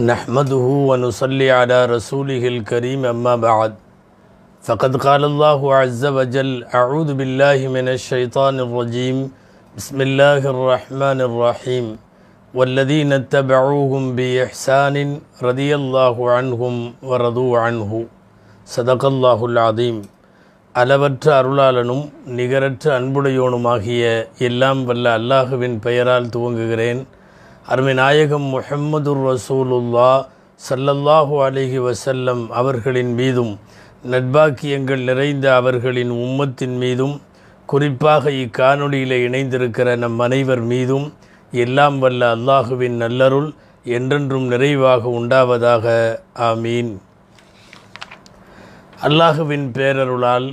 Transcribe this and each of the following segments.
نحمده ونصلي على رسوله الكريم أما بعد فقد قال الله عز وجل أعوذ بالله من الشيطان الرجيم بسم الله الرحمن الرحيم والذين اتبعوهم بإحسان رضي الله عنهم ورضوا عنه صدق الله العظيم அளவற்ற அருளாளனும் நிகரற்ற அன்புடையோனுமாகிய எல்லாம் வல்ல அல்லாஹுவின் பெயரால் துவங்குகிறேன் அருமை நாயகம் முஹம்மதுர் ரசூலுல்லா சல்லல்லாஹு அலிஹி வசல்லம் அவர்களின் மீதும் நட்பாக்கியங்கள் நிறைந்த அவர்களின் உம்மத்தின் மீதும் குறிப்பாக இக்காணொலியில் இணைந்திருக்கிற நம் அனைவர் மீதும் எல்லாம் வல்ல அல்லாஹுவின் நல்லருள் என்றென்றும் நிறைவாக உண்டாவதாக ஆமீன் அல்லாஹுவின் பேரருளால்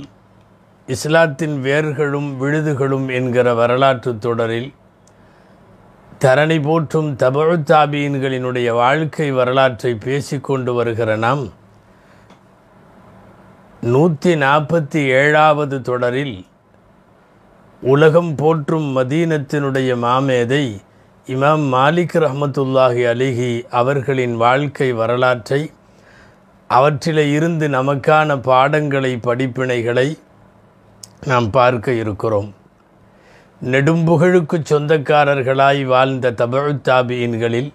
இஸ்லாத்தின் வேர்களும் விழுதுகளும் என்கிற வரலாற்று தொடரில் தரணி போற்றும் தபழுத்தாபியின்களினுடைய வாழ்க்கை வரலாற்றை பேசிக்கொண்டு வருகிற நாம் நூற்றி நாற்பத்தி ஏழாவது தொடரில் உலகம் போற்றும் மதீனத்தினுடைய மாமேதை இமாம் மாலிக் ரஹமத்துல்லாஹி அலிஹி அவர்களின் வாழ்க்கை வரலாற்றை அவற்றில் இருந்து நமக்கான பாடங்களை படிப்பினைகளை நாம் பார்க்க இருக்கிறோம் நெடும்புகழுக்கு சொந்தக்காரர்களாய் வாழ்ந்த தபுத்தாபியின்களில்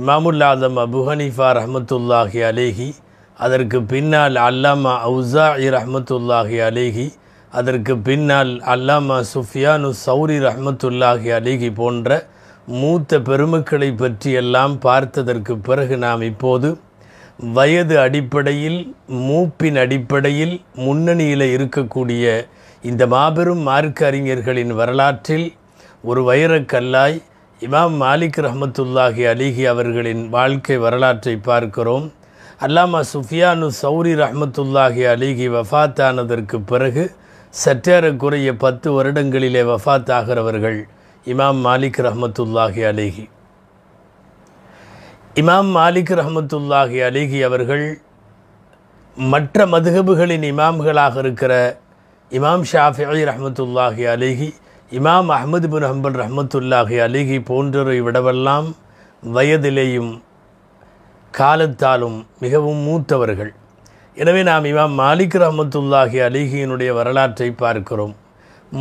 இமாமுல்லாதம் அபு ஹனீஃபா ரஹமத்துல்லாஹி அலேஹி அதற்கு பின்னால் அல்லாமா இ ரஹமத்துல்லாஹி அலேஹி அதற்கு பின்னால் அல்லாமா சுஃபியானு சௌரி ரஹமத்துல்லாஹி அலேஹி போன்ற மூத்த பெருமக்களை பற்றியெல்லாம் பார்த்ததற்கு பிறகு நாம் இப்போது வயது அடிப்படையில் மூப்பின் அடிப்படையில் முன்னணியில் இருக்கக்கூடிய இந்த மாபெரும் மார்க்க அறிஞர்களின் வரலாற்றில் ஒரு வைரக்கல்லாய் இமாம் மாலிக் ரஹமத்துல்லாஹி அலிஹி அவர்களின் வாழ்க்கை வரலாற்றை பார்க்கிறோம் அல்லாமா சுஃபியானு சௌரி ரஹமத்துல்லாஹி அலிஹி வஃத்தானதற்கு பிறகு சற்றேறக்குறைய பத்து வருடங்களிலே வஃத் ஆகிறவர்கள் இமாம் மாலிக் ரஹமத்துல்லாஹி அலிஹி இமாம் மாலிக் ரஹமத்துல்லாஹி அலிஹி அவர்கள் மற்ற மதுகபுகளின் இமாம்களாக இருக்கிற இமாம் ஷாஃபி ரஹமத்துல்லாஹி அலிஹி இமாம் அஹமது பின் ஹம்பல் ரஹமத்துல்லாஹி அலிஹி போன்றவை விடவெல்லாம் வயதிலேயும் காலத்தாலும் மிகவும் மூத்தவர்கள் எனவே நாம் இமாம் மாலிக் ரஹமத்துல்லாஹி அலிஹியினுடைய வரலாற்றை பார்க்கிறோம்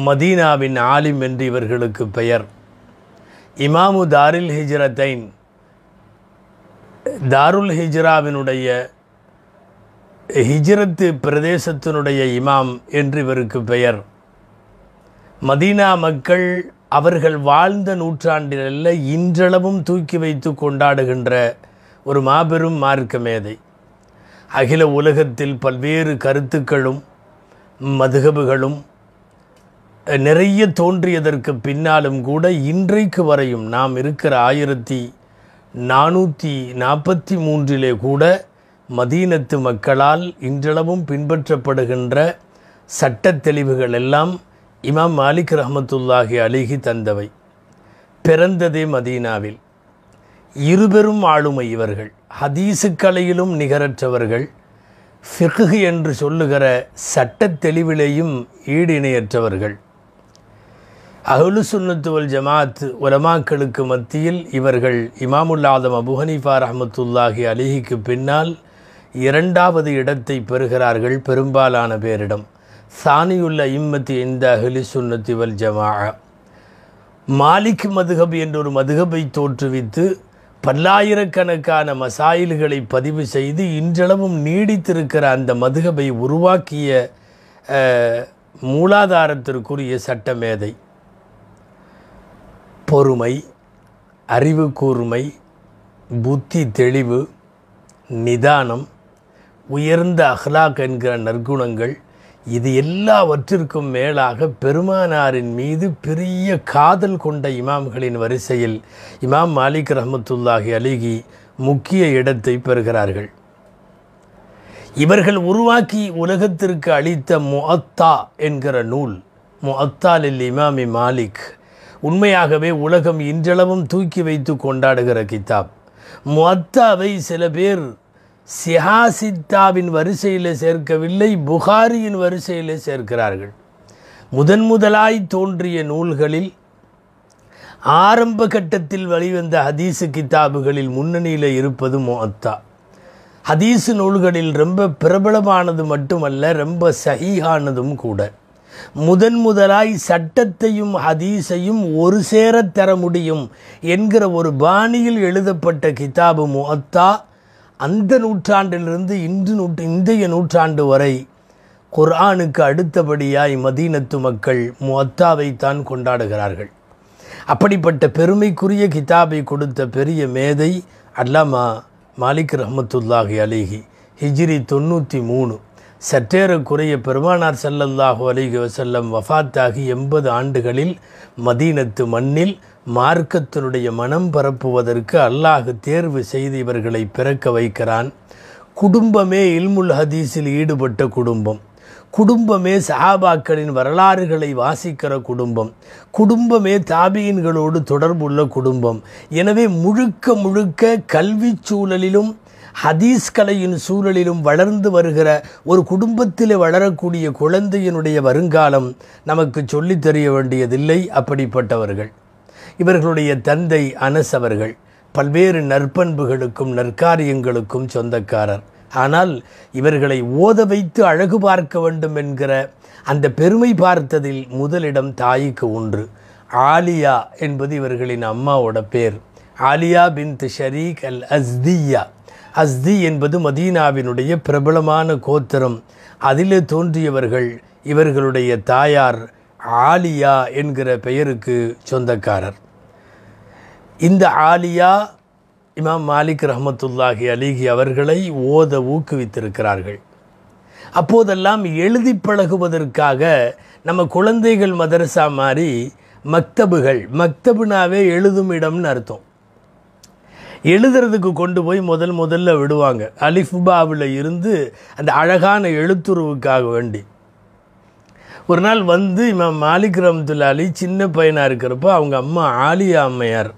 மதீனாவின் ஆலிம் என்று இவர்களுக்கு பெயர் இமாமு தாரில் ஹிஜ்ரத்தைன் தாருல் ஹிஜ்ராவினுடைய ஹிஜ்ரத்து பிரதேசத்தினுடைய இமாம் என்று இவருக்கு பெயர் மதீனா மக்கள் அவர்கள் வாழ்ந்த நூற்றாண்டிலல்ல இன்றளவும் தூக்கி வைத்து கொண்டாடுகின்ற ஒரு மாபெரும் மார்க்க மேதை அகில உலகத்தில் பல்வேறு கருத்துக்களும் மதுகபுகளும் நிறைய தோன்றியதற்கு பின்னாலும் கூட இன்றைக்கு வரையும் நாம் இருக்கிற ஆயிரத்தி நானூற்றி நாற்பத்தி மூன்றிலே கூட மதீனத்து மக்களால் இன்றளவும் பின்பற்றப்படுகின்ற சட்ட தெளிவுகள் எல்லாம் இமாம் மாலிக் ரஹமத்துல்லாஹி அழுகி தந்தவை பிறந்ததே மதீனாவில் இருபெரும் ஆளுமை இவர்கள் ஹதீசு கலையிலும் நிகரற்றவர்கள் ஃபிகு என்று சொல்லுகிற சட்ட தெளிவிலேயும் ஈடு இணையற்றவர்கள் அகுலு சுன்னத்துவல் ஜமாத் உலமாக்களுக்கு மத்தியில் இவர்கள் இமாமுல் ஆதம் அஹமத்துல்லாஹி ரஹமத்துல்லாஹி அலிஹிக்கு பின்னால் இரண்டாவது இடத்தை பெறுகிறார்கள் பெரும்பாலான பேரிடம் சானியுள்ள இம்மத்தி இந்த அகிலி சுன்னத்தி வல் ஜமா மாலிக் மதுகப் என்றொரு மதுகபை தோற்றுவித்து பல்லாயிரக்கணக்கான மசாயில்களை பதிவு செய்து இன்றளவும் நீடித்திருக்கிற அந்த மதுகபை உருவாக்கிய மூலாதாரத்திற்குரிய சட்டமேதை பொறுமை அறிவு கூர்மை புத்தி தெளிவு நிதானம் உயர்ந்த அஹ்லாக் என்கிற நற்குணங்கள் இது எல்லாவற்றிற்கும் மேலாக பெருமானாரின் மீது பெரிய காதல் கொண்ட இமாம்களின் வரிசையில் இமாம் மாலிக் ரஹமத்துல்லாஹி அலிகி முக்கிய இடத்தை பெறுகிறார்கள் இவர்கள் உருவாக்கி உலகத்திற்கு அளித்த முஅத்தா என்கிற நூல் முஅத்தாலில் இமாமி மாலிக் உண்மையாகவே உலகம் இன்றளவும் தூக்கி வைத்து கொண்டாடுகிற கிதாப் முஅத்தாவை சில பேர் சிஹாசித்தாவின் வரிசையில் சேர்க்கவில்லை புகாரியின் வரிசையில் சேர்க்கிறார்கள் முதன் முதலாய் தோன்றிய நூல்களில் ஆரம்ப கட்டத்தில் வழிவந்த ஹதீஸு கித்தாபுகளில் முன்னணியில் இருப்பது மொத்தா ஹதீஸு நூல்களில் ரொம்ப பிரபலமானது மட்டுமல்ல ரொம்ப சகிஹானதும் கூட முதன் முதலாய் சட்டத்தையும் ஹதீஸையும் ஒரு சேர தர முடியும் என்கிற ஒரு பாணியில் எழுதப்பட்ட கிதாபு முத்தா அந்த நூற்றாண்டிலிருந்து இன்று நூற்று இந்திய நூற்றாண்டு வரை குர்ஆனுக்கு அடுத்தபடியாய் மதீனத்து மக்கள் தான் கொண்டாடுகிறார்கள் அப்படிப்பட்ட பெருமைக்குரிய கிதாபை கொடுத்த பெரிய மேதை அல்லாமா மாலிக் ரஹமத்துல்லாஹி அலிஹி ஹிஜ்ரி தொண்ணூற்றி மூணு சற்றேறக்குறைய பெருமானார் செல்லல்லாஹு அலிஹி வசல்லம் வஃத்தாகி எண்பது ஆண்டுகளில் மதீனத்து மண்ணில் மார்க்கத்தினுடைய மனம் பரப்புவதற்கு அல்லாஹ் தேர்வு செய்து இவர்களை பிறக்க வைக்கிறான் குடும்பமே இல்முல் ஹதீஸில் ஈடுபட்ட குடும்பம் குடும்பமே சஹாபாக்களின் வரலாறுகளை வாசிக்கிற குடும்பம் குடும்பமே தாபியன்களோடு தொடர்புள்ள குடும்பம் எனவே முழுக்க முழுக்க கல்வி சூழலிலும் ஹதீஸ் கலையின் சூழலிலும் வளர்ந்து வருகிற ஒரு குடும்பத்தில் வளரக்கூடிய குழந்தையினுடைய வருங்காலம் நமக்கு சொல்லித் தெரிய வேண்டியதில்லை அப்படிப்பட்டவர்கள் இவர்களுடைய தந்தை அனஸ் அவர்கள் பல்வேறு நற்பண்புகளுக்கும் நற்காரியங்களுக்கும் சொந்தக்காரர் ஆனால் இவர்களை ஓத வைத்து அழகு பார்க்க வேண்டும் என்கிற அந்த பெருமை பார்த்ததில் முதலிடம் தாய்க்கு ஒன்று ஆலியா என்பது இவர்களின் அம்மாவோட பேர் ஆலியா பின் ஷரீக் அல் அஸ்தியா அஸ்தி என்பது மதீனாவினுடைய பிரபலமான கோத்திரம் அதிலே தோன்றியவர்கள் இவர்களுடைய தாயார் ஆலியா என்கிற பெயருக்கு சொந்தக்காரர் இந்த ஆலியா இமாம் மாலிக் ரஹமத்துல்லாஹி அலிகி அவர்களை ஓத ஊக்குவித்திருக்கிறார்கள் அப்போதெல்லாம் எழுதி பழகுவதற்காக நம்ம குழந்தைகள் மதரசா மாதிரி மக்தபுகள் மக்தபுனாவே எழுதும் இடம்னு அர்த்தம் எழுதுறதுக்கு கொண்டு போய் முதல் முதல்ல விடுவாங்க அலிஃபுபாவில் இருந்து அந்த அழகான எழுத்துருவுக்காக வேண்டி ஒரு நாள் வந்து இமாம் மாலிக் ரம்துல்லா அலி சின்ன பையனாக இருக்கிறப்போ அவங்க அம்மா ஆலியா அம்மையார்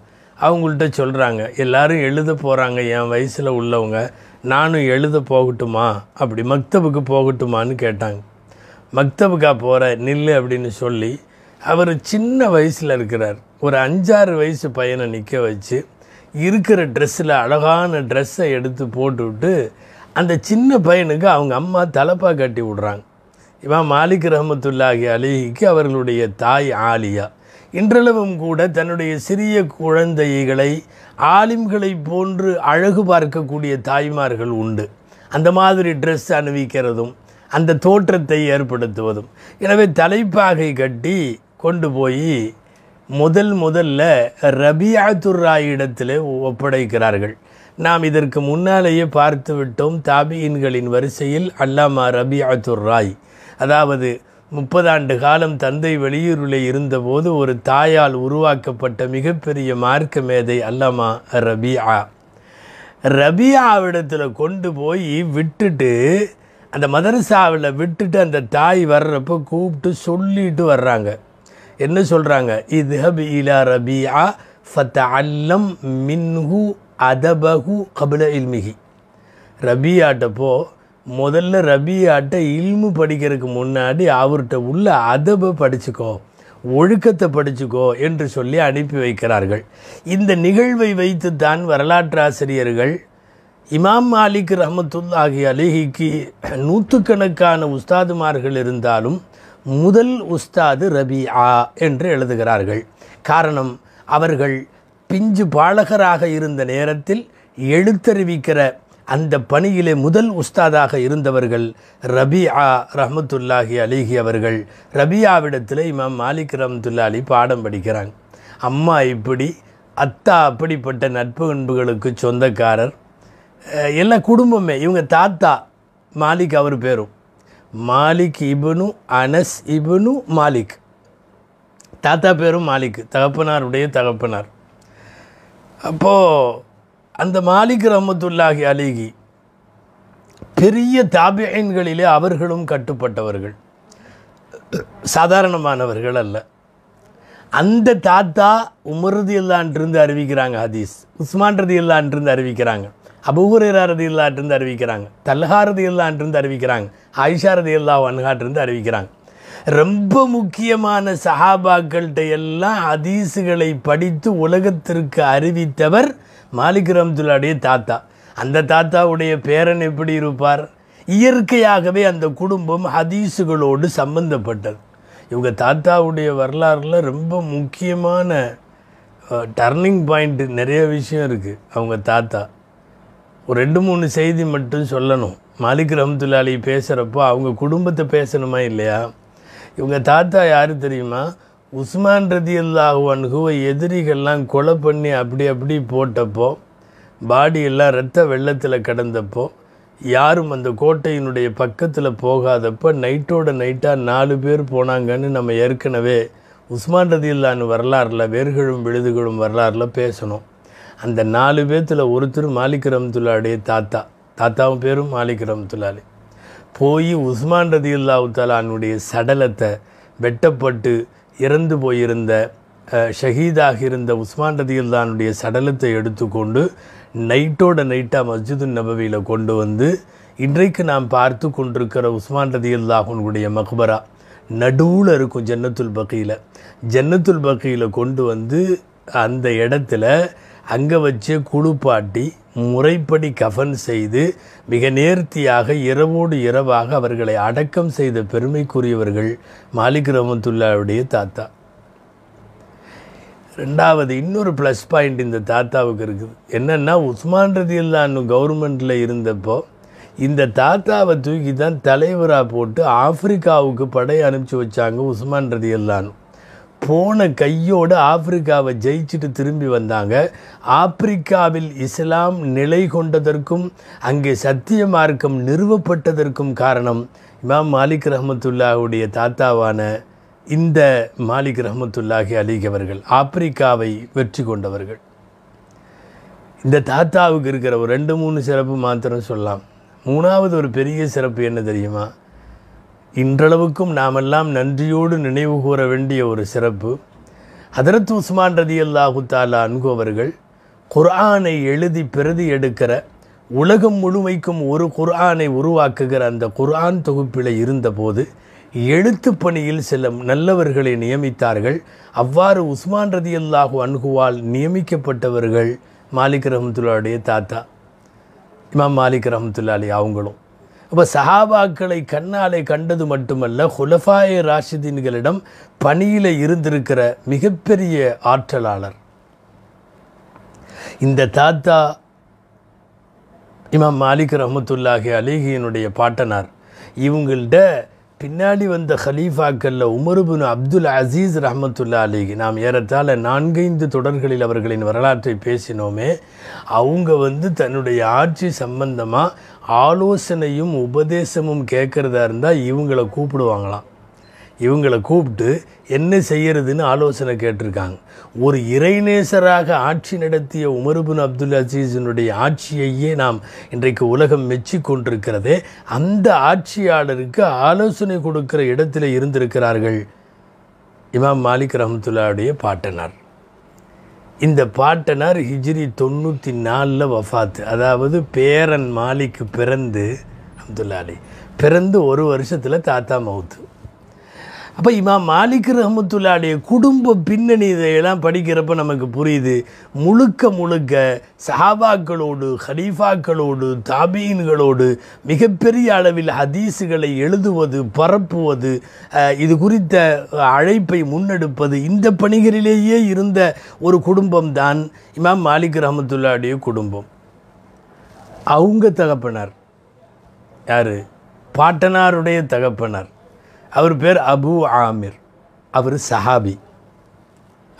அவங்கள்ட்ட சொல்கிறாங்க எல்லோரும் எழுத போகிறாங்க என் வயசில் உள்ளவங்க நானும் எழுத போகட்டுமா அப்படி மக்தபுக்கு போகட்டுமான்னு கேட்டாங்க மக்தபுக்கா போகிற நில்லு அப்படின்னு சொல்லி அவர் சின்ன வயசில் இருக்கிறார் ஒரு அஞ்சாறு வயசு பையனை நிற்க வச்சு இருக்கிற ட்ரெஸ்ஸில் அழகான ட்ரெஸ்ஸை எடுத்து போட்டுவிட்டு அந்த சின்ன பையனுக்கு அவங்க அம்மா தலப்பாக கட்டி விடுறாங்க இவன் மாலிக் ரஹமத்துல்லாஹி அலிஹிக்கு அவர்களுடைய தாய் ஆலியா இன்றளவும் கூட தன்னுடைய சிறிய குழந்தைகளை ஆலிம்களை போன்று அழகு பார்க்கக்கூடிய தாய்மார்கள் உண்டு அந்த மாதிரி ட்ரெஸ் அணிவிக்கிறதும் அந்த தோற்றத்தை ஏற்படுத்துவதும் எனவே தலைப்பாகை கட்டி கொண்டு போய் முதல் முதல்ல ரபியாத்துராய் இடத்தில் ஒப்படைக்கிறார்கள் நாம் இதற்கு முன்னாலேயே பார்த்துவிட்டோம் தாபியின்களின் வரிசையில் அல்லாமா ரபியாத்துர் ராய் அதாவது முப்பது ஆண்டு காலம் தந்தை வெளியூரில் இருந்தபோது ஒரு தாயால் உருவாக்கப்பட்ட மிகப்பெரிய மார்க்க மேதை அல்லமா ரபியா ரபியாவிடத்தில் கொண்டு போய் விட்டுட்டு அந்த மதரசாவில் விட்டுட்டு அந்த தாய் வர்றப்போ கூப்பிட்டு சொல்லிட்டு வர்றாங்க என்ன சொல்கிறாங்க இது ஹபி இலா ரபியா ஃபத்த அல்லம் மின்ஹு அதபஹு கபில இல்மிகி ரபியாட்டப்போ முதல்ல ரபியாட்ட இல்மு படிக்கிறதுக்கு முன்னாடி அவர்கிட்ட உள்ள அதபை படிச்சுக்கோ ஒழுக்கத்தை படிச்சுக்கோ என்று சொல்லி அனுப்பி வைக்கிறார்கள் இந்த நிகழ்வை வைத்துத்தான் வரலாற்றாசிரியர்கள் இமாம் மாலிக் ரஹமத்துல் ஆகிய அலிஹிக்கு நூற்றுக்கணக்கான உஸ்தாதுமார்கள் இருந்தாலும் முதல் உஸ்தாது ரபி ஆ என்று எழுதுகிறார்கள் காரணம் அவர்கள் பிஞ்சு பாலகராக இருந்த நேரத்தில் எழுத்தறிவிக்கிற அந்த பணியிலே முதல் உஸ்தாதாக இருந்தவர்கள் ரபியா ரஹமத்துல்லாஹி அலிஹி அவர்கள் ரபியாவிடத்தில் இமாம் மாலிக் ரஹமத்துல்லா அலி பாடம் படிக்கிறாங்க அம்மா இப்படி அத்தா அப்படிப்பட்ட நட்பு அன்புகளுக்கு சொந்தக்காரர் எல்லா குடும்பமே இவங்க தாத்தா மாலிக் அவர் பேரும் மாலிக் இபனு அனஸ் இபனு மாலிக் தாத்தா பேரும் மாலிக் தகப்பனாருடைய தகப்பனார் அப்போது அந்த மாலிக் ரஹமத்துல்லாஹி அலிகி பெரிய தாபியின்களிலே அவர்களும் கட்டுப்பட்டவர்கள் சாதாரணமானவர்கள் அல்ல அந்த தாத்தா உமரது இல்லான்றிருந்து அறிவிக்கிறாங்க ஹதீஸ் உஸ்மான்றது இல்லான்றிருந்து அறிவிக்கிறாங்க அபூரது இல்லாட்டிருந்து அறிவிக்கிறாங்க தல்ஹாரதி இல்லான்றிருந்து அறிவிக்கிறாங்க ஆயிஷாரதி இல்லா வன்ஹாட்டிருந்து அறிவிக்கிறாங்க ரொம்ப முக்கியமான சஹாபாக்கள்கிட்ட எல்லாம் ஹதீஸுகளை படித்து உலகத்திற்கு அறிவித்தவர் மாலிக் ரம்துல்லாடைய தாத்தா அந்த தாத்தாவுடைய பேரன் எப்படி இருப்பார் இயற்கையாகவே அந்த குடும்பம் ஹதீஸுகளோடு சம்பந்தப்பட்டது இவங்க தாத்தாவுடைய வரலாறில் ரொம்ப முக்கியமான டர்னிங் பாயிண்ட் நிறைய விஷயம் இருக்குது அவங்க தாத்தா ஒரு ரெண்டு மூணு செய்தி மட்டும் சொல்லணும் மாலிக் ரஹமத்துல்லாலி பேசுகிறப்போ அவங்க குடும்பத்தை பேசணுமா இல்லையா இவங்க தாத்தா யார் தெரியுமா உஸ்மான் ரதி அல்லாஹுவன்குவை எதிரிகள்லாம் கொலை பண்ணி அப்படி அப்படி போட்டப்போ பாடியெல்லாம் ரத்த வெள்ளத்தில் கடந்தப்போ யாரும் அந்த கோட்டையினுடைய பக்கத்தில் போகாதப்போ நைட்டோட நைட்டாக நாலு பேர் போனாங்கன்னு நம்ம ஏற்கனவே உஸ்மான் ரதி இல்லான்னு வரலாறில் வேர்களும் விழுதுகளும் வரலாறில் பேசணும் அந்த நாலு பேர்த்தில் ஒருத்தர் மாலிக் ரம்துல்லாடைய தாத்தா தாத்தாவும் பேரும் மாலிக் ரம்துல்லாலே போய் உஸ்மான் ரதி அல்லாவுத்தாலானுடைய சடலத்தை வெட்டப்பட்டு இறந்து போயிருந்த ஷஹீதாக இருந்த உஸ்மான் ரதி அல்லானுடைய சடலத்தை எடுத்துக்கொண்டு நைட்டோட நைட்டாக மஸ்ஜிது நபவியில் கொண்டு வந்து இன்றைக்கு நாம் பார்த்து கொண்டிருக்கிற உஸ்மான் ரதி அல்லாஹனுடைய மக்பரா நடுவில் இருக்கும் ஜன்னத்துல் பக்கியில் ஜன்னத்துல் பக்கியில் கொண்டு வந்து அந்த இடத்துல அங்கே வச்சு குழுப்பாட்டி முறைப்படி கஃன் செய்து மிக நேர்த்தியாக இரவோடு இரவாக அவர்களை அடக்கம் செய்த பெருமைக்குரியவர்கள் மாலிக் ரமத்துல்லாவுடைய தாத்தா ரெண்டாவது இன்னொரு ப்ளஸ் பாயிண்ட் இந்த தாத்தாவுக்கு இருக்குது என்னென்னா உஸ்மான் ரதியில்லான்னு கவர்மெண்டில் இருந்தப்போ இந்த தாத்தாவை தூக்கி தான் தலைவராக போட்டு ஆப்பிரிக்காவுக்கு படை அனுப்பிச்சி வச்சாங்க உஸ்மான் ரதியில்லான்னு போன கையோடு ஆப்பிரிக்காவை ஜெயிச்சுட்டு திரும்பி வந்தாங்க ஆப்பிரிக்காவில் இஸ்லாம் நிலை கொண்டதற்கும் அங்கே சத்திய மார்க்கம் நிறுவப்பட்டதற்கும் காரணம் இமாம் மாலிக் ரஹமத்துல்லாவுடைய தாத்தாவான இந்த மாலிக் ரஹமத்துல்லாஹி அலிகவர்கள் ஆப்பிரிக்காவை வெற்றி கொண்டவர்கள் இந்த தாத்தாவுக்கு இருக்கிற ஒரு ரெண்டு மூணு சிறப்பு மாத்திரம் சொல்லலாம் மூணாவது ஒரு பெரிய சிறப்பு என்ன தெரியுமா இன்றளவுக்கும் நாமெல்லாம் நன்றியோடு நினைவு கூற வேண்டிய ஒரு சிறப்பு ஹதரத் உஸ்மான் ரதி அல்லாஹு தாலா அன்கு அவர்கள் குர்ஆனை எழுதி பிரதி எடுக்கிற உலகம் முழுமைக்கும் ஒரு குர்ஆனை உருவாக்குகிற அந்த குர்ஆன் தொகுப்பில் இருந்தபோது எழுத்து பணியில் சில நல்லவர்களை நியமித்தார்கள் அவ்வாறு உஸ்மான் ரதி அல்லாஹு அன்குவால் நியமிக்கப்பட்டவர்கள் மாலிக் ரஹமத்துல்லாவுடைய தாத்தா இமாம் மாலிக் ரஹமத்துல்லாலி அவங்களும் அப்போ சஹாபாக்களை கண்ணாலே கண்டது மட்டுமல்ல ஹுலஃபாய ராஷிதீன்களிடம் பணியில் இருந்திருக்கிற மிகப்பெரிய ஆற்றலாளர் இந்த தாத்தா இமாம் மாலிக் ரஹமத்துல்லாஹி அலிஹியினுடைய பாட்டனார் இவங்கள்ட பின்னாடி வந்த ஹலீஃபாக்கல்ல உமருபின் அப்துல் அசீஸ் ரஹமத்துல்லா அலிஹி நாம் ஏறத்தாழ நான்கைந்து தொடர்களில் அவர்களின் வரலாற்றை பேசினோமே அவங்க வந்து தன்னுடைய ஆட்சி சம்பந்தமாக ஆலோசனையும் உபதேசமும் கேட்குறதா இருந்தால் இவங்களை கூப்பிடுவாங்களாம் இவங்களை கூப்பிட்டு என்ன செய்யறதுன்னு ஆலோசனை கேட்டிருக்காங்க ஒரு இறைநேசராக ஆட்சி நடத்திய உமருபின் அப்துல் அசீஸினுடைய ஆட்சியையே நாம் இன்றைக்கு உலகம் மெச்சி கொண்டிருக்கிறதே அந்த ஆட்சியாளருக்கு ஆலோசனை கொடுக்கிற இடத்துல இருந்திருக்கிறார்கள் இமாம் மாலிக் ரஹமத்துல்லாவுடைய பாட்டனார் இந்த பாட்டனார் ஹிஜ்ரி தொண்ணூற்றி நாலில் வஃபாத்து அதாவது பேரன் மாலிக்கு பிறந்து அப்துல்லாலி பிறந்து ஒரு வருஷத்தில் தாத்தா மவுத்து அப்போ இமாம் மாலிக் ரஹமத்துல்லாடைய குடும்ப பின்னணி இதையெல்லாம் படிக்கிறப்ப நமக்கு புரியுது முழுக்க முழுக்க சஹாபாக்களோடு ஹலீஃபாக்களோடு தாபீன்களோடு மிகப்பெரிய அளவில் ஹதீஸுகளை எழுதுவது பரப்புவது இது குறித்த அழைப்பை முன்னெடுப்பது இந்த பணிகளிலேயே இருந்த ஒரு குடும்பம் தான் இமாம் மாலிக் ரஹமத்துல்லாடைய குடும்பம் அவங்க தகப்பனார் யார் பாட்டனாருடைய தகப்பனார் அவர் பேர் அபு ஆமிர் அவர் சஹாபி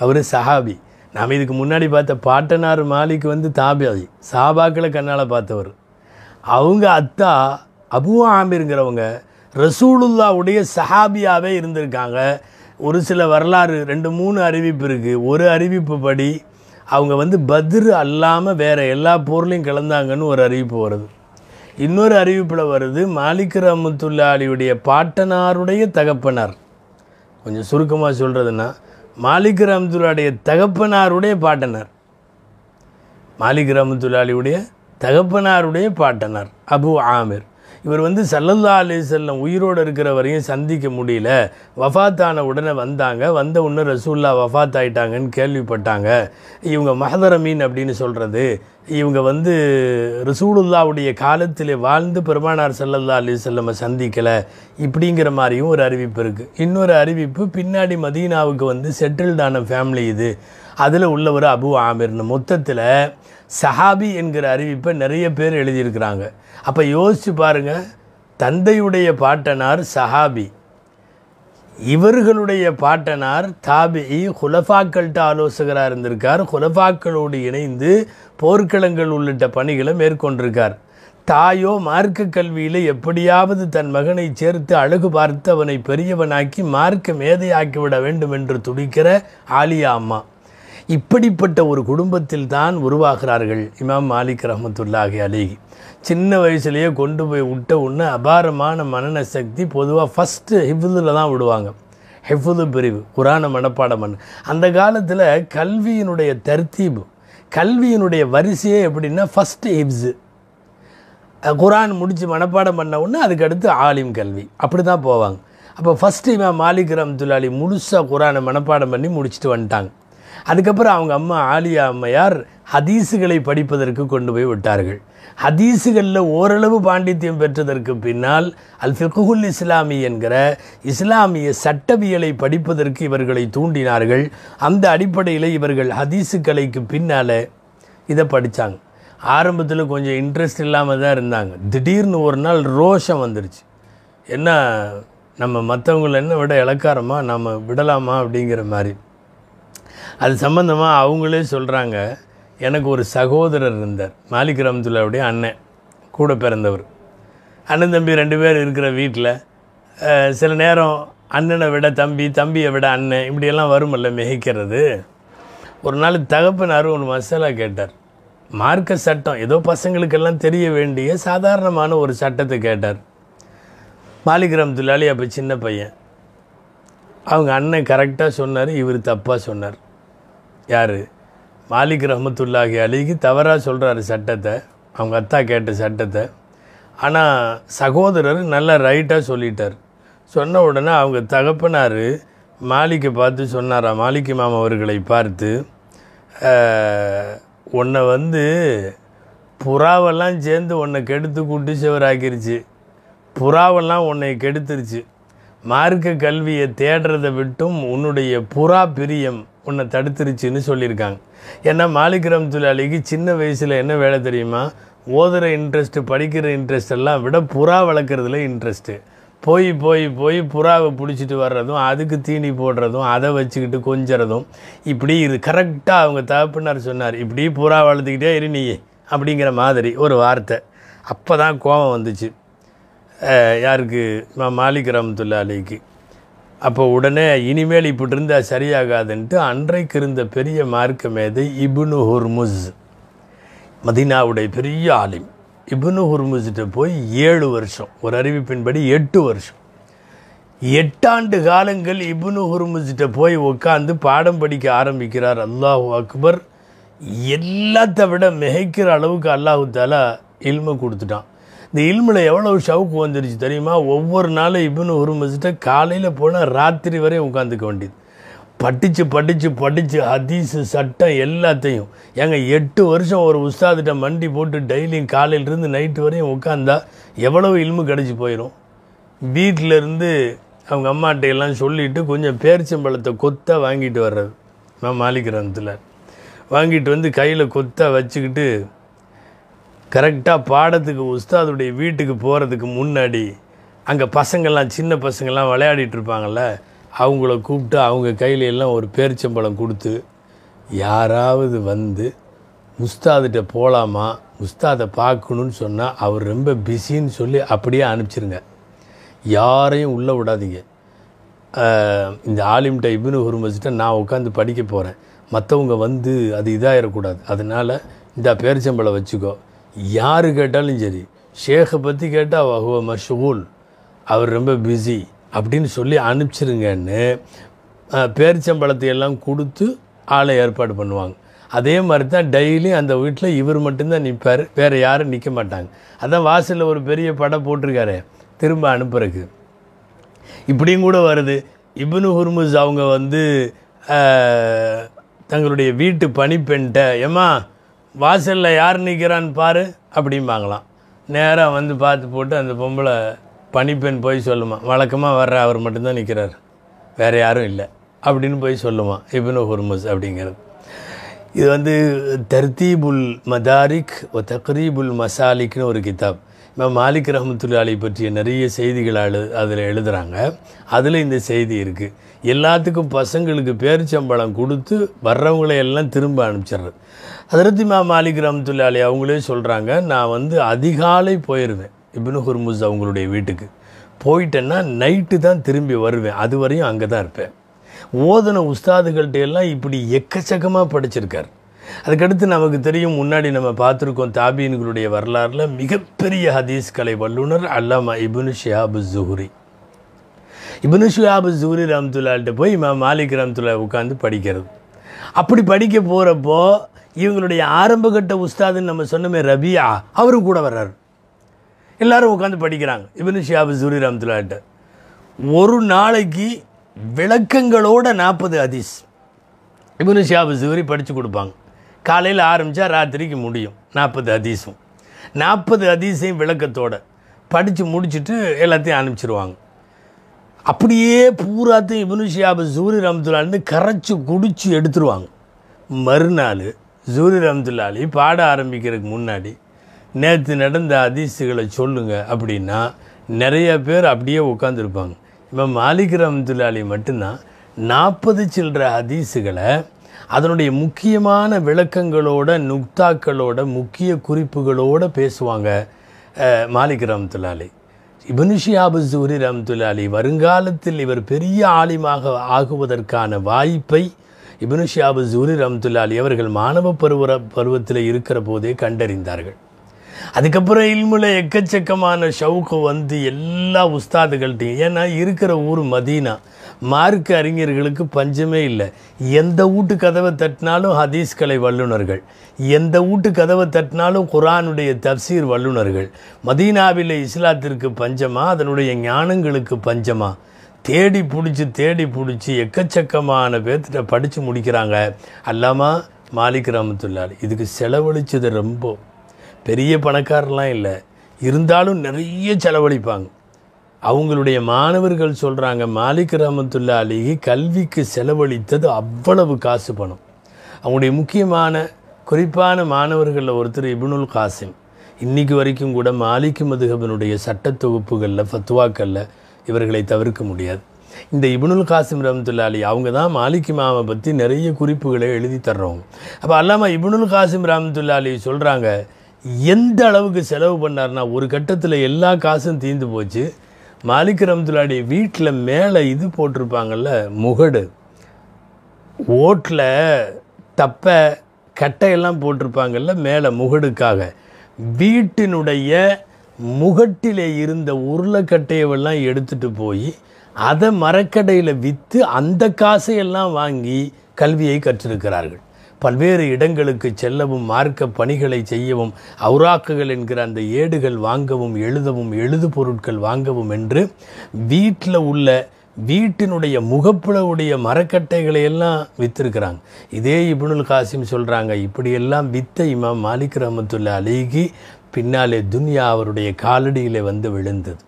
அவர் சஹாபி நாம் இதுக்கு முன்னாடி பார்த்த பாட்டனார் மாலிக் வந்து தாபியாதி சாபாக்களை கண்ணால் பார்த்தவர் அவங்க அத்தா அபு ஆமிருங்கிறவங்க ரசூலுல்லாவுடைய சஹாபியாகவே இருந்திருக்காங்க ஒரு சில வரலாறு ரெண்டு மூணு அறிவிப்பு இருக்குது ஒரு அறிவிப்பு படி அவங்க வந்து பத்ரு அல்லாமல் வேறு எல்லா போர்லேயும் கலந்தாங்கன்னு ஒரு அறிவிப்பு வருது இன்னொரு அறிவிப்பில் வருது மாலிக் ரஹமத்துல்லாலியுடைய பாட்டனாருடைய தகப்பனார் கொஞ்சம் சுருக்கமாக சொல்கிறதுன்னா மாலிக் ரமத்துல்லாடைய தகப்பனாருடைய பாட்டனார் மாலிக் ரஹமத்துல்லாலியுடைய தகப்பனாருடைய பாட்டனார் அபு ஆமிர் இவர் வந்து சல்லல்லா அலி செல்லம் உயிரோடு இருக்கிற வரையும் சந்திக்க முடியல வஃபாத்தான உடனே வந்தாங்க வந்த உடனே ரசூல்லா வஃபாத் ஆகிட்டாங்கன்னு கேள்விப்பட்டாங்க இவங்க மகதரமீன் அப்படின்னு சொல்கிறது இவங்க வந்து ரசூலுல்லாவுடைய காலத்தில் வாழ்ந்து பெருமானார் சல்லல்லா அலி செல்லம்மை சந்திக்கலை இப்படிங்கிற மாதிரியும் ஒரு அறிவிப்பு இருக்குது இன்னொரு அறிவிப்பு பின்னாடி மதீனாவுக்கு வந்து செட்டில்டான ஃபேமிலி இது அதில் உள்ளவர் அபு ஆமிர்னு மொத்தத்தில் சஹாபி என்கிற அறிவிப்பை நிறைய பேர் எழுதியிருக்கிறாங்க அப்போ யோசித்து பாருங்கள் தந்தையுடைய பாட்டனார் சஹாபி இவர்களுடைய பாட்டனார் தாபி ஹுலஃபாக்கள்கிட்ட ஆலோசகராக இருந்திருக்கார் ஹுலஃபாக்களோடு இணைந்து போர்க்களங்கள் உள்ளிட்ட பணிகளை மேற்கொண்டிருக்கார் தாயோ மார்க்க கல்வியில் எப்படியாவது தன் மகனை சேர்த்து அழகு பார்த்து அவனை பெரியவனாக்கி மார்க்க மேதையாக்கிவிட வேண்டும் என்று துடிக்கிற ஆலியா அம்மா இப்படிப்பட்ட ஒரு குடும்பத்தில் தான் உருவாகிறார்கள் இமாம் மாலிக் ரஹமத்துல்லாஹி அலிஹி சின்ன வயசுலேயே கொண்டு போய் விட்ட உடனே அபாரமான மனன சக்தி பொதுவாக ஃபஸ்ட்டு ஹிஃபுதில் தான் விடுவாங்க ஹெஃபுது பிரிவு குரான மனப்பாடம் பண்ணு அந்த காலத்தில் கல்வியினுடைய தர்த்தீபு கல்வியினுடைய வரிசையே எப்படின்னா ஃபஸ்ட்டு ஹிப்ஸு குரான் முடித்து மனப்பாடம் பண்ண உடனே அதுக்கடுத்து ஆலிம் கல்வி அப்படி தான் போவாங்க அப்போ ஃபஸ்ட்டு இமாம் மாலிக் ரம்துல்லாலி முழுசாக குரானை மனப்பாடம் பண்ணி முடிச்சுட்டு வந்துட்டாங்க அதுக்கப்புறம் அவங்க அம்மா ஆலியா அம்மையார் ஹதீஸுகளை படிப்பதற்கு கொண்டு போய் விட்டார்கள் ஹதீஸுகளில் ஓரளவு பாண்டித்யம் பெற்றதற்கு பின்னால் அல் ஃபிகுல் இஸ்லாமி என்கிற இஸ்லாமிய சட்டவியலை படிப்பதற்கு இவர்களை தூண்டினார்கள் அந்த அடிப்படையில் இவர்கள் ஹதீஸு கலைக்கு பின்னால் இதை படித்தாங்க ஆரம்பத்தில் கொஞ்சம் இன்ட்ரெஸ்ட் இல்லாமல் தான் இருந்தாங்க திடீர்னு ஒரு நாள் ரோஷம் வந்துருச்சு என்ன நம்ம மற்றவங்களை என்ன விட இலக்காரமாக நம்ம விடலாமா அப்படிங்கிற மாதிரி அது சம்மந்தமாக அவங்களே சொல்கிறாங்க எனக்கு ஒரு சகோதரர் இருந்தார் மாலிக் ரம்துல்லாவுடைய அண்ணன் கூட பிறந்தவர் அண்ணன் தம்பி ரெண்டு பேர் இருக்கிற வீட்டில் சில நேரம் அண்ணனை விட தம்பி தம்பியை விட அண்ணன் இப்படியெல்லாம் வருமல்ல மிகைக்கிறது ஒரு நாள் தகப்பனார் ஒரு மசாலா கேட்டார் மார்க்க சட்டம் ஏதோ பசங்களுக்கெல்லாம் தெரிய வேண்டிய சாதாரணமான ஒரு சட்டத்தை கேட்டார் மாலிகிராம் துலாலி அப்போ சின்ன பையன் அவங்க அண்ணன் கரெக்டாக சொன்னார் இவர் தப்பாக சொன்னார் யார் மாலிக் ரஹமத்துல்லாஹி அலிக்கு தவறாக சொல்கிறாரு சட்டத்தை அவங்க அத்தா கேட்ட சட்டத்தை ஆனால் சகோதரர் நல்லா ரைட்டாக சொல்லிட்டார் சொன்ன உடனே அவங்க தகப்பனார் மாலிக்கை பார்த்து சொன்னாரா மாலிக் மாமா அவர்களை பார்த்து உன்னை வந்து புறாவெல்லாம் சேர்ந்து உன்னை கெடுத்து கூட்டு சிவராக்கிருச்சு புறாவெல்லாம் உன்னை கெடுத்துருச்சு மார்க்க கல்வியை தேடுறதை விட்டும் உன்னுடைய புறா பிரியம் உன்னை தடுத்துருச்சுன்னு சொல்லியிருக்காங்க ஏன்னா மாலிகிராம் தொழிலாளிக்கு சின்ன வயசில் என்ன வேலை தெரியுமா ஓதுகிற இன்ட்ரெஸ்ட்டு படிக்கிற இன்ட்ரெஸ்ட் எல்லாம் விட புறா வளர்க்குறதுல இன்ட்ரெஸ்ட்டு போய் போய் போய் புறாவை பிடிச்சிட்டு வர்றதும் அதுக்கு தீனி போடுறதும் அதை வச்சுக்கிட்டு கொஞ்சறதும் இப்படி இது கரெக்டாக அவங்க தகப்புனார் சொன்னார் இப்படி புறா வளர்த்துக்கிட்டே இரு நீ அப்படிங்கிற மாதிரி ஒரு வார்த்தை அப்போ தான் கோபம் வந்துச்சு யாருக்கு மாலிக் ரமத்துல்லா தொழிலாளிக்கு அப்போ உடனே இனிமேல் இப்படி இருந்தால் சரியாகாதுன்ட்டு அன்றைக்கு இருந்த பெரிய மார்க்க மேதை இபுனு ஹுர்முஸ் மதினாவுடைய பெரிய ஆலிம் இபுனு ஹுர்முஸ்கிட்ட போய் ஏழு வருஷம் ஒரு அறிவிப்பின்படி எட்டு வருஷம் எட்டாண்டு காலங்கள் இபுனு ஹுர்முஸ்கிட்ட போய் உட்காந்து பாடம் படிக்க ஆரம்பிக்கிறார் அல்லாஹு அக்பர் எல்லாத்த விட மிகைக்கிற அளவுக்கு அல்லாஹு தாலா இல்மை கொடுத்துட்டான் இந்த இல்மில் எவ்வளோ ஷவுக்கு வந்துருச்சு தெரியுமா ஒவ்வொரு நாளும் இப்னு உருமசிட்ட காலையில் போனால் ராத்திரி வரையும் உட்காந்துக்க வேண்டியது படித்து படித்து படித்து ஹதீஸு சட்டம் எல்லாத்தையும் ஏங்க எட்டு வருஷம் ஒரு உஸ்தாதிட்ட மண்டி போட்டு டெய்லியும் காலையிலேருந்து நைட்டு வரையும் உட்காந்தா எவ்வளவு இல்மு கிடச்சி போயிடும் வீட்டிலேருந்து அவங்க எல்லாம் சொல்லிவிட்டு கொஞ்சம் பேரிச்சம்பழத்தை கொத்தாக வாங்கிட்டு வர்றது நான் மாலிக்கிறந்தத்தில் வாங்கிட்டு வந்து கையில் கொத்தாக வச்சுக்கிட்டு கரெக்டாக பாடத்துக்கு உஸ்தாதுடைய வீட்டுக்கு போகிறதுக்கு முன்னாடி அங்கே பசங்கள்லாம் சின்ன பசங்கள்லாம் விளையாடிட்டு இருப்பாங்கள்ல அவங்கள கூப்பிட்டு அவங்க கையில எல்லாம் ஒரு பேரிச்சம்பழம் கொடுத்து யாராவது வந்து முஸ்தாதிட்ட போகலாமா முஸ்தாதை பார்க்கணுன்னு சொன்னால் அவர் ரொம்ப பிஸின்னு சொல்லி அப்படியே அனுப்பிச்சிருங்க யாரையும் உள்ளே விடாதீங்க இந்த ஆலிம்கிட்ட இப்னு ஹுருமஸ்கிட்ட நான் உட்காந்து படிக்க போகிறேன் மற்றவங்க வந்து அது இதாகிடக்கூடாது அதனால் இந்த பேரிச்சம்பழம் வச்சுக்கோ யார் கேட்டாலும் சரி ஷேகை பற்றி கேட்டால் வகுவ மஷூல் அவர் ரொம்ப பிஸி அப்படின்னு சொல்லி அனுப்பிச்சிருங்கன்னு பேரிச்சம்பழத்தை எல்லாம் கொடுத்து ஆளை ஏற்பாடு பண்ணுவாங்க அதே மாதிரி தான் டெய்லியும் அந்த வீட்டில் இவர் மட்டும்தான் நிற்பார் வேறு யாரும் நிற்க மாட்டாங்க அதான் வாசலில் ஒரு பெரிய படம் போட்டிருக்காரு திரும்ப அனுப்புறக்கு இப்படியும் கூட வருது இபுனு ஹுர்முஸ் அவங்க வந்து தங்களுடைய வீட்டு பணிப்பெண்கிட்ட ஏமா வாசலில் யார் நிற்கிறான்னு பாரு அப்படிம்பாங்களாம் நேராக வந்து பார்த்து போட்டு அந்த பொம்பளை பனிப்பெண் போய் சொல்லுமா வழக்கமாக வர்ற அவர் மட்டும்தான் நிற்கிறார் வேறு யாரும் இல்லை அப்படின்னு போய் சொல்லுமா இப்போ ஹுர்முஸ் அப்படிங்கிறது இது வந்து தர்தீபுல் மதாரிக் ஒ தக்ரீபுல் மசாலிக்னு ஒரு கிதாப் இப்போ மாலிக் ரஹமத்துல்லாலி பற்றிய நிறைய செய்திகள் அழு அதில் எழுதுகிறாங்க அதில் இந்த செய்தி இருக்குது எல்லாத்துக்கும் பசங்களுக்கு பேரிச்சம்பளம் கொடுத்து வர்றவங்களையெல்லாம் திரும்ப அனுப்பிச்சிடுறது அதிரத்தி மா மாலிக் ரம்துல்லாலி அவங்களே சொல்கிறாங்க நான் வந்து அதிகாலை போயிடுவேன் இப்னு ஹுர்முஸ் அவங்களுடைய வீட்டுக்கு போயிட்டேன்னா நைட்டு தான் திரும்பி வருவேன் அது வரையும் அங்கே தான் இருப்பேன் ஓதன உஸ்தாதுகள்கிட்ட எல்லாம் இப்படி எக்கச்சக்கமாக படிச்சிருக்கார் அதுக்கடுத்து நமக்கு தெரியும் முன்னாடி நம்ம பார்த்துருக்கோம் தாபீன்களுடைய வரலாறில் மிகப்பெரிய ஹதீஸ் கலை வல்லுநர் அல்லாமா இபுனு ஷியாபு ஜூஹுரி இபுனு ஷியாபு ஜூஹுரி ரம்துல்லாட்ட போய் மாலிக் ரம்துல்லா உட்காந்து படிக்கிறது அப்படி படிக்க போகிறப்போ இவங்களுடைய ஆரம்பகட்ட உஸ்தாதுன்னு நம்ம சொன்னமே ரபியா அவரும் கூட வர்றார் எல்லாரும் உட்காந்து படிக்கிறாங்க இவனு ஷியாபு சூரி ராம்துல்லாட்ட ஒரு நாளைக்கு விளக்கங்களோட நாற்பது அதிஸ் இவனு ஷியாபு சூரி படித்து கொடுப்பாங்க காலையில் ஆரம்பித்தா ராத்திரிக்கு முடியும் நாற்பது அதிசும் நாற்பது அதிசையும் விளக்கத்தோடு படித்து முடிச்சுட்டு எல்லாத்தையும் அனுப்பிச்சிருவாங்க அப்படியே பூராத்தையும் இவனு ஷியாபு சூரி ரம்துல்லான்னு கரைச்சி குடித்து எடுத்துருவாங்க மறுநாள் ஜூரி ரம்துல்லாலி பாட ஆரம்பிக்கிறதுக்கு முன்னாடி நேற்று நடந்த அதிசயங்களை சொல்லுங்கள் அப்படின்னா நிறைய பேர் அப்படியே உட்காந்துருப்பாங்க இப்போ மாலிக் ரம்துல்லாலி மட்டும்தான் நாற்பது சில்லற அதிசுகளை அதனுடைய முக்கியமான விளக்கங்களோட நுக்தாக்களோட முக்கிய குறிப்புகளோடு பேசுவாங்க மாலிக் ரம்துல்லாலி இபனுஷியாபு சூரி ரம்துல்லாலி வருங்காலத்தில் இவர் பெரிய ஆலிமாக ஆகுவதற்கான வாய்ப்பை இபினுஷியாபு ஷியாபு ஜூரி ரம்துல்லாலி அவர்கள் மாணவ பருவ பருவத்தில் இருக்கிற போதே கண்டறிந்தார்கள் அதுக்கப்புறம் இல்முல எக்கச்சக்கமான ஷவுக்கு வந்து எல்லா உஸ்தாதுகள்ட்டையும் ஏன்னா இருக்கிற ஊர் மதீனா மார்க் அறிஞர்களுக்கு பஞ்சமே இல்லை எந்த வீட்டு கதவை தட்டினாலும் ஹதீஸ் கலை வல்லுநர்கள் எந்த வீட்டு கதவை தட்டினாலும் குரானுடைய தப்சீர் வல்லுநர்கள் மதீனாவில் இஸ்லாத்திற்கு பஞ்சமா அதனுடைய ஞானங்களுக்கு பஞ்சமா தேடி பிடிச்சி தேடி பிடிச்சி எக்கச்சக்கமான பேர்த்திட்ட படித்து முடிக்கிறாங்க அல்லாமா மாலிக் ராமத்துள்ளார் இதுக்கு செலவழித்தது ரொம்ப பெரிய பணக்காரலாம் இல்லை இருந்தாலும் நிறைய செலவழிப்பாங்க அவங்களுடைய மாணவர்கள் சொல்கிறாங்க மாலிக் ரமத்துல்லா அலிகி கல்விக்கு செலவழித்தது அவ்வளவு காசு பணம் அவங்களுடைய முக்கியமான குறிப்பான மாணவர்களில் ஒருத்தர் இபுனுல் காசிம் இன்றைக்கு வரைக்கும் கூட மாலிக் மதுகபனுடைய சட்ட தொகுப்புகளில் இவர்களை தவிர்க்க முடியாது இந்த இபுனுல் காசிம் ரம்துல்லாலி அவங்க தான் மாலிக் இமாமை பற்றி நிறைய குறிப்புகளை எழுதி தர்றவங்க அப்போ அல்லாமல் இபுனுல் காசிம் ரம்துல்லாலி சொல்கிறாங்க எந்த அளவுக்கு செலவு பண்ணார்னா ஒரு கட்டத்தில் எல்லா காசும் தீர்ந்து போச்சு மாலிக் ரம்துல்லாடி வீட்டில் மேலே இது போட்டிருப்பாங்கள்ல முகடு ஓட்டில் தப்பை கட்டையெல்லாம் போட்டிருப்பாங்கள்ல மேலே முகடுக்காக வீட்டினுடைய முகட்டிலே இருந்த உருளைக்கட்டையவெல்லாம் எடுத்துட்டு போய் அதை மரக்கடையில் விற்று அந்த காசையெல்லாம் வாங்கி கல்வியை கற்றிருக்கிறார்கள் பல்வேறு இடங்களுக்கு செல்லவும் மார்க்க பணிகளை செய்யவும் அவுராக்குகள் என்கிற அந்த ஏடுகள் வாங்கவும் எழுதவும் எழுது பொருட்கள் வாங்கவும் என்று வீட்டில் உள்ள வீட்டினுடைய முகப்புலவுடைய மரக்கட்டைகளை எல்லாம் வித்திருக்கிறாங்க இதே இபுனுல் காசிம் சொல்கிறாங்க இப்படியெல்லாம் வித்த இமாம் மாலிக் ரஹமத்துல்லா அலிகி பின்னாலே துன்யா அவருடைய காலடியில் வந்து விழுந்தது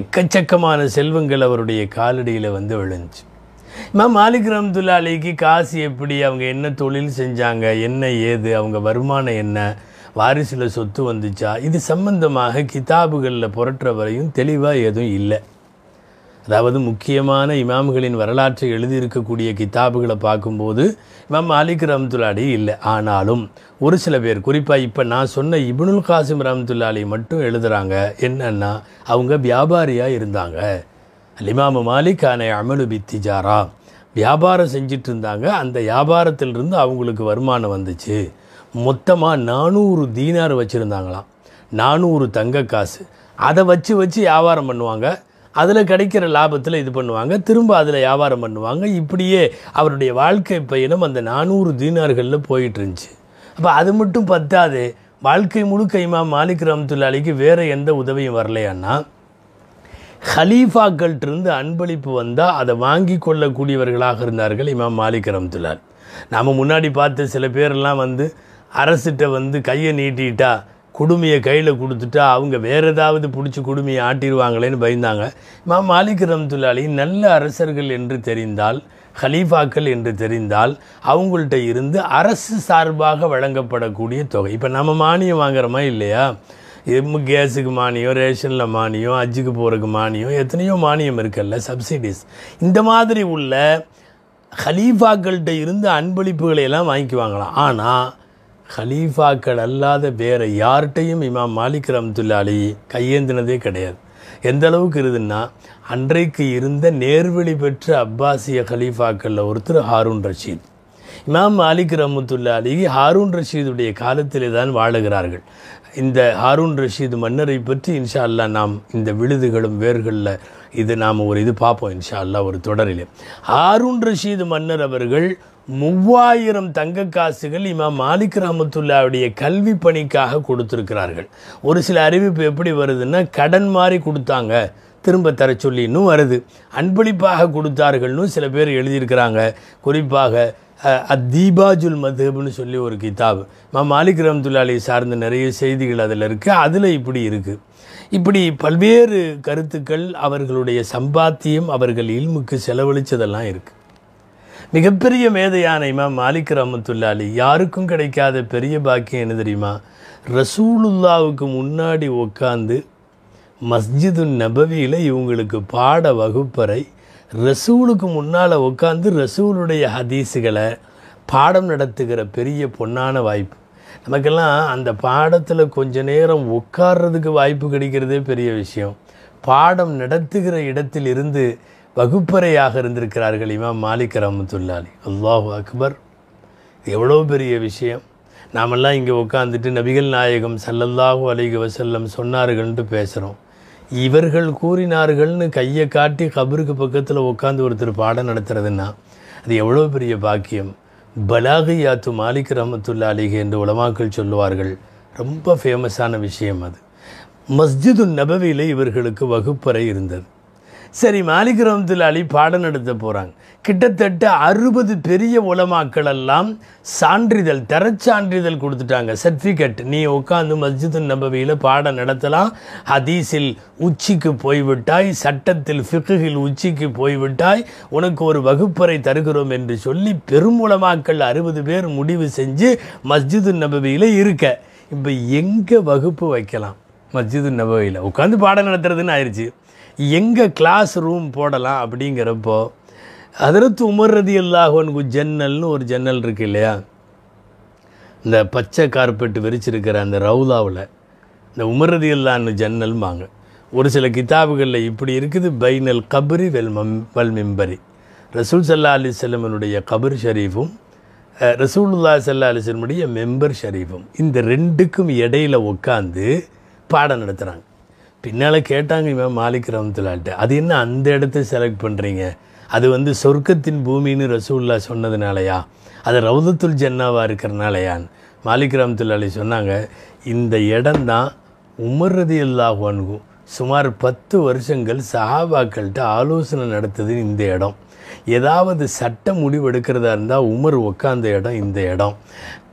எக்கச்சக்கமான செல்வங்கள் அவருடைய காலடியில் வந்து விழுந்துச்சு இமாம் மாலிக் ரம்துல்லா காசு எப்படி அவங்க என்ன தொழில் செஞ்சாங்க என்ன ஏது அவங்க வருமானம் என்ன வாரிசில் சொத்து வந்துச்சா இது சம்பந்தமாக கிதாபுகளில் புரட்டுற வரையும் தெளிவாக எதுவும் இல்லை அதாவது முக்கியமான இமாம்களின் வரலாற்றை எழுதியிருக்கக்கூடிய கித்தாபுகளை பார்க்கும்போது இமாம் மாலிக் ரம்துல்லாடி இல்லை ஆனாலும் ஒரு சில பேர் குறிப்பாக இப்போ நான் சொன்ன இபுனுல் காசிம் ரம்துல்லாலி மட்டும் எழுதுகிறாங்க என்னென்னா அவங்க வியாபாரியாக இருந்தாங்க அலிமாம மாலிக் ஆனை அமலு பித்திஜாரா வியாபாரம் செஞ்சிட்டு இருந்தாங்க அந்த வியாபாரத்திலிருந்து அவங்களுக்கு வருமானம் வந்துச்சு மொத்தமாக நானூறு தீனார் வச்சுருந்தாங்களாம் நானூறு தங்க காசு அதை வச்சு வச்சு வியாபாரம் பண்ணுவாங்க அதில் கிடைக்கிற லாபத்தில் இது பண்ணுவாங்க திரும்ப அதில் வியாபாரம் பண்ணுவாங்க இப்படியே அவருடைய வாழ்க்கை பயணம் அந்த நானூறு தீனார்களில் போயிட்டு இருந்துச்சு அப்போ அது மட்டும் பத்தாது வாழ்க்கை முழுக்க இமாம் மாலிக் ரம்துல்லாலிக்கு வேறு எந்த உதவியும் வரலையான்னா ஹலீஃபாக்கள்ட்டிருந்து அன்பளிப்பு வந்தால் அதை வாங்கி கொள்ளக்கூடியவர்களாக இருந்தார்கள் இமாம் மாலிக் ரம்துல்லால் நாம் முன்னாடி பார்த்த சில பேரெல்லாம் வந்து அரசிட்ட வந்து கையை நீட்டிட்டா குடுமையை கையில் கொடுத்துட்டா அவங்க வேறு ஏதாவது பிடிச்சி குடுமையை ஆட்டிடுவாங்களேன்னு பயந்தாங்க இமாம் மாலிக் ரம்துல்லாலி நல்ல அரசர்கள் என்று தெரிந்தால் ஹலீஃபாக்கள் என்று தெரிந்தால் அவங்கள்ட்ட இருந்து அரசு சார்பாக வழங்கப்படக்கூடிய தொகை இப்போ நம்ம மானியம் வாங்குறோமா இல்லையா கேஸுக்கு மானியம் ரேஷனில் மானியம் அஜ்ஜுக்கு போகிறதுக்கு மானியம் எத்தனையோ மானியம் இருக்குல்ல சப்சிடிஸ் இந்த மாதிரி உள்ள ஹலீஃபாக்கள்கிட்ட இருந்து அன்பளிப்புகளை எல்லாம் வாங்கிக்குவாங்களாம் ஆனால் ஹலீஃபாக்கள் அல்லாத வேறு யார்கிட்டையும் இமாம் மாலிக் ரம்துல்லா அலி கையேந்தினதே கிடையாது எந்த அளவுக்கு இருக்குதுன்னா அன்றைக்கு இருந்த நேர்வழி பெற்ற அப்பாசிய ஹலீஃபாக்களில் ஒருத்தர் ஹாரூன் ரஷீத் இமாம் மாலிக் ரஹமத்துல்லா அலி ஹாரூன் ரஷீதுடைய காலத்திலே தான் வாழுகிறார்கள் இந்த ஹாரூன் ரஷீது மன்னரை பற்றி இன்ஷா அல்லா நாம் இந்த விழுதுகளும் வேர்களில் இது நாம் ஒரு இது பார்ப்போம் இன்ஷா அல்லா ஒரு தொடரில் ஹாரூன் ரஷீது மன்னர் அவர்கள் மூவாயிரம் தங்க காசுகள் இமாம் மாலிக் ரஹமத்துல்லாவுடைய கல்வி பணிக்காக கொடுத்துருக்கிறார்கள் ஒரு சில அறிவிப்பு எப்படி வருதுன்னா கடன் மாதிரி கொடுத்தாங்க திரும்ப தர சொல்லின்னு வருது அன்பளிப்பாக கொடுத்தார்கள்னு சில பேர் எழுதியிருக்கிறாங்க குறிப்பாக தீபாஜுல் மதுபுன்னு சொல்லி ஒரு கிதாப் மா மாலிக் ரஹமத்துல்லா சார்ந்த நிறைய செய்திகள் அதில் இருக்குது அதில் இப்படி இருக்குது இப்படி பல்வேறு கருத்துக்கள் அவர்களுடைய சம்பாத்தியம் அவர்கள் இல்முக்கு செலவழித்ததெல்லாம் இருக்குது மிகப்பெரிய மேதையான இமாம் மாலிக் ரமத்துல்லா யாருக்கும் கிடைக்காத பெரிய பாக்கியம் என்ன தெரியுமா ரசூலுல்லாவுக்கு முன்னாடி உட்காந்து மஸ்ஜிது நபவியில் இவங்களுக்கு பாட வகுப்பறை ரசூலுக்கு முன்னால் உட்காந்து ரசூலுடைய ஹதீஸுகளை பாடம் நடத்துகிற பெரிய பொன்னான வாய்ப்பு நமக்கெல்லாம் அந்த பாடத்தில் கொஞ்ச நேரம் உட்கார்றதுக்கு வாய்ப்பு கிடைக்கிறதே பெரிய விஷயம் பாடம் நடத்துகிற இடத்தில் இருந்து வகுப்பறையாக இருந்திருக்கிறார்கள் இமாம் மாலிக் ரமத்துல்லாலி அல்லாஹு அக்பர் எவ்வளோ பெரிய விஷயம் நாமெல்லாம் இங்கே உட்காந்துட்டு நபிகள் நாயகம் சல்லல்லாஹு அலிக வசல்லம் சொன்னார்கள்ன்ட்டு பேசுகிறோம் இவர்கள் கூறினார்கள்னு கையை காட்டி கபருக்கு பக்கத்தில் உட்காந்து ஒருத்தர் பாடம் நடத்துறதுன்னா அது எவ்வளோ பெரிய பாக்கியம் பலாகையாத்து மாலிக் ரஹமத்துல்லா அலிஹி என்று உலமாக்கள் சொல்லுவார்கள் ரொம்ப ஃபேமஸான விஷயம் அது மஸ்ஜிது நபவியில் இவர்களுக்கு வகுப்பறை இருந்தது சரி மாலிக் ரஹமத்துல்லா அலி பாடம் நடத்த போகிறாங்க கிட்டத்தட்ட அறுபது பெரிய உலமாக்கள் எல்லாம் சான்றிதழ் தரச்சான்றிதழ் கொடுத்துட்டாங்க சர்டிஃபிகேட் நீ உட்காந்து மஸ்ஜிது நபவியில் பாடம் நடத்தலாம் ஹதீஸில் உச்சிக்கு போய்விட்டாய் சட்டத்தில் ஃபிக்குகில் உச்சிக்கு போய்விட்டாய் உனக்கு ஒரு வகுப்பறை தருகிறோம் என்று சொல்லி பெரும் உலமாக்கள் அறுபது பேர் முடிவு செஞ்சு மஸ்ஜிது நபவியில் இருக்க இப்போ எங்கே வகுப்பு வைக்கலாம் மஸ்ஜிது நபவியில் உட்காந்து பாடம் நடத்துறதுன்னு ஆயிடுச்சு எங்கே கிளாஸ் ரூம் போடலாம் அப்படிங்கிறப்போ அதரத்து உமர் ரதி அல்லாஹோனுக்கு ஜன்னல்னு ஒரு ஜன்னல் இருக்கு இல்லையா இந்த பச்சை கார்பெட் விரிச்சிருக்கிற அந்த ரவுலாவில் இந்த உமர் ரதி அல்லான்னு ஜன்னல்மாங்க ஒரு சில கிதாபுகளில் இப்படி இருக்குது பைனல் கபரி வெல் மம் வல் மிம்பரி ரசூல் சல்லா அலி செல்லமனுடைய கபர் ஷரீஃபும் ரசூல்லா சல்லா அலி செல்லமுடைய மெம்பர் ஷரீஃபும் இந்த ரெண்டுக்கும் இடையில் உட்காந்து பாடம் நடத்துகிறாங்க பின்னால் கேட்டாங்க இவன் மாலிக் ரமத்துலாட்ட அது என்ன அந்த இடத்த செலக்ட் பண்ணுறீங்க அது வந்து சொர்க்கத்தின் பூமின்னு ரசூல்லா சொன்னதுனாலயா அது ரவுதத்துல் ஜன்னாவாக இருக்கிறனாலயான் மாலிக் ராம்துல்லாலி சொன்னாங்க இந்த தான் உமர்றது இல்லாஹ் சுமார் பத்து வருஷங்கள் சஹாபாக்கள்கிட்ட ஆலோசனை நடத்துது இந்த இடம் ஏதாவது சட்ட முடிவு எடுக்கிறதா இருந்தால் உமர் உட்காந்த இடம் இந்த இடம்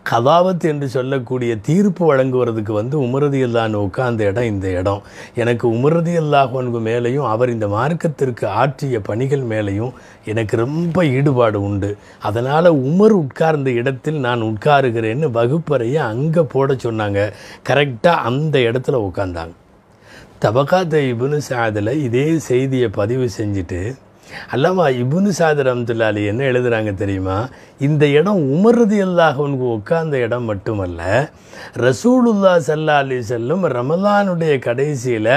கதாவத் என்று சொல்லக்கூடிய தீர்ப்பு வழங்குவதுக்கு வந்து உமரதி அல்லான்னு உட்கார்ந்த இடம் இந்த இடம் எனக்கு உமரதி அல்லாஹனுக்கு மேலேயும் அவர் இந்த மார்க்கத்திற்கு ஆற்றிய பணிகள் மேலேயும் எனக்கு ரொம்ப ஈடுபாடு உண்டு அதனால் உமர் உட்கார்ந்த இடத்தில் நான் உட்காருகிறேன்னு வகுப்பறையை அங்கே போட சொன்னாங்க கரெக்டாக அந்த இடத்துல உட்காந்தாங்க தபகா தெய்புன்னு சாதில் இதே செய்தியை பதிவு செஞ்சுட்டு அல்லாமா இபுனு சாதர் அம்துல்லாலி என்ன எழுதுகிறாங்க தெரியுமா இந்த இடம் உமர்றது எல்லாகவனுக்கு உட்கார்ந்த இடம் மட்டுமல்ல ரசூலுல்லா சல்லா அலி செல்லும் ரமலானுடைய கடைசியில்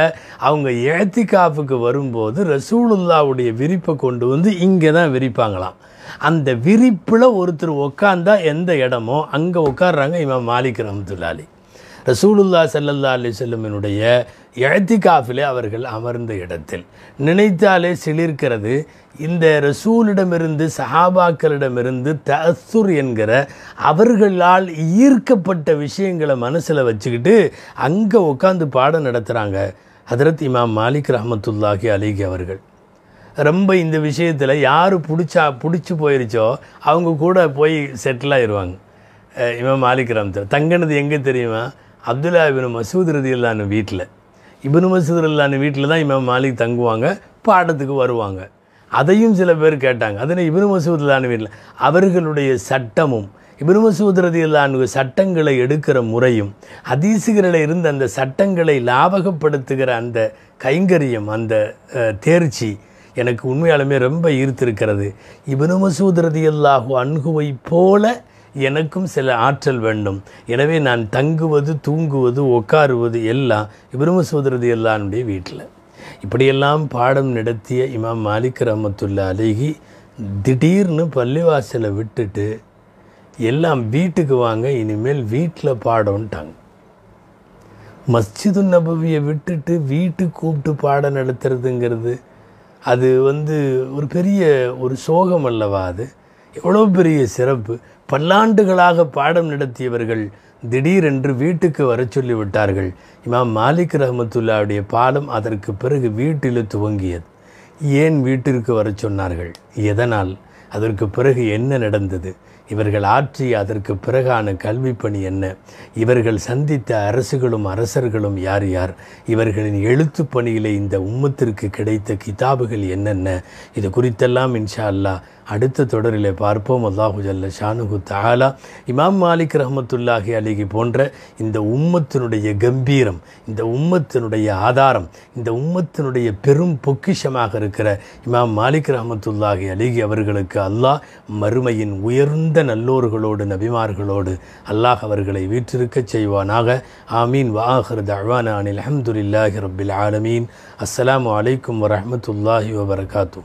அவங்க ஏத்தி காப்புக்கு வரும்போது ரசூலுல்லாவுடைய விரிப்பை கொண்டு வந்து இங்கே தான் விரிப்பாங்களாம் அந்த விரிப்பில் ஒருத்தர் உட்காந்தா எந்த இடமோ அங்கே உட்காடுறாங்க இவன் மாலிக் ரமத்துல்லாலி ரசூலுல்லா சல்லல்லா அலி செல்லுமினுடைய காஃபிலே அவர்கள் அமர்ந்த இடத்தில் நினைத்தாலே சிலிர்க்கிறது இந்த ரசூலிடமிருந்து சஹாபாக்களிடமிருந்து தசுர் என்கிற அவர்களால் ஈர்க்கப்பட்ட விஷயங்களை மனசில் வச்சுக்கிட்டு அங்கே உட்காந்து பாடம் நடத்துகிறாங்க ஹதரத் இமாம் மாலிக் ரஹமத்துல்லாஹி அலிகி அவர்கள் ரொம்ப இந்த விஷயத்தில் யார் பிடிச்சா பிடிச்சி போயிருச்சோ அவங்க கூட போய் செட்டில் ஆயிடுவாங்க இமாம் மாலிக் ரஹமத்துல்லா தங்கினது எங்கே தெரியுமா அப்துல்லா இபின் மசூத் ரதி இல்லான்னு வீட்டில் இபின் மசூத் இல்லான்னு வீட்டில் தான் இமாம் மாலிக் தங்குவாங்க பாடத்துக்கு வருவாங்க அதையும் சில பேர் கேட்டாங்க அதனை இபின் மசூத் இல்லான்னு வீட்டில் அவர்களுடைய சட்டமும் இபின் மசூத் ரதி இல்லான சட்டங்களை எடுக்கிற முறையும் அதீசுகளில் இருந்த அந்த சட்டங்களை லாபகப்படுத்துகிற அந்த கைங்கரியம் அந்த தேர்ச்சி எனக்கு உண்மையாலுமே ரொம்ப ஈர்த்திருக்கிறது இபின் மசூத் ரதி அல்லாஹு அன்குவை போல எனக்கும் சில ஆற்றல் வேண்டும் எனவே நான் தங்குவது தூங்குவது உட்காருவது எல்லாம் இப்ரம சோதரது எல்லாருடைய வீட்டில் இப்படியெல்லாம் பாடம் நடத்திய இமாம் மாலிக் ரஹமத்துல்லா அழகி திடீர்னு பள்ளிவாசலை விட்டுட்டு எல்லாம் வீட்டுக்கு வாங்க இனிமேல் வீட்டில் பாடம்ட்டாங்க மஸ்ஜிது நபவியை விட்டுட்டு வீட்டுக்கு கூப்பிட்டு பாடம் நடத்துறதுங்கிறது அது வந்து ஒரு பெரிய ஒரு சோகம் அல்லவா அது எவ்வளோ பெரிய சிறப்பு பல்லாண்டுகளாக பாடம் நடத்தியவர்கள் திடீரென்று வீட்டுக்கு வர சொல்லிவிட்டார்கள் இமாம் மாலிக் ரஹமத்துல்லாவுடைய பாலம் அதற்கு பிறகு வீட்டில் துவங்கியது ஏன் வீட்டிற்கு வர சொன்னார்கள் எதனால் அதற்கு பிறகு என்ன நடந்தது இவர்கள் ஆற்றிய அதற்கு பிறகான கல்வி பணி என்ன இவர்கள் சந்தித்த அரசுகளும் அரசர்களும் யார் யார் இவர்களின் எழுத்து பணியிலே இந்த உம்மத்திற்கு கிடைத்த கிதாபுகள் என்னென்ன இது குறித்தெல்லாம் இன்ஷா அல்லா அடுத்த தொடரில் பார்ப்போம் அல்லாஹு ஜல்ல ஷானுகு தாலா இமாம் மாலிக் ரஹமத்துல்லாஹி அலிகி போன்ற இந்த உம்மத்தினுடைய கம்பீரம் இந்த உம்மத்தினுடைய ஆதாரம் இந்த உம்மத்தினுடைய பெரும் பொக்கிஷமாக இருக்கிற இமாம் மாலிக் ரஹமத்துல்லாஹி அலிகி அவர்களுக்கு அல்லாஹ் மறுமையின் உயர்ந்த நல்லோர்களோடு நபிமார்களோடு அல்லாஹ் அவர்களை வீற்றிருக்கச் செய்வானாக ஆமீன் வாஹர் தவானா அனில் அஹமதுல்லாஹி ரபில் ஆலமீன் அஸ்லாம் வலைக்கம் வரமத்துல்லாஹி வபர்காத்து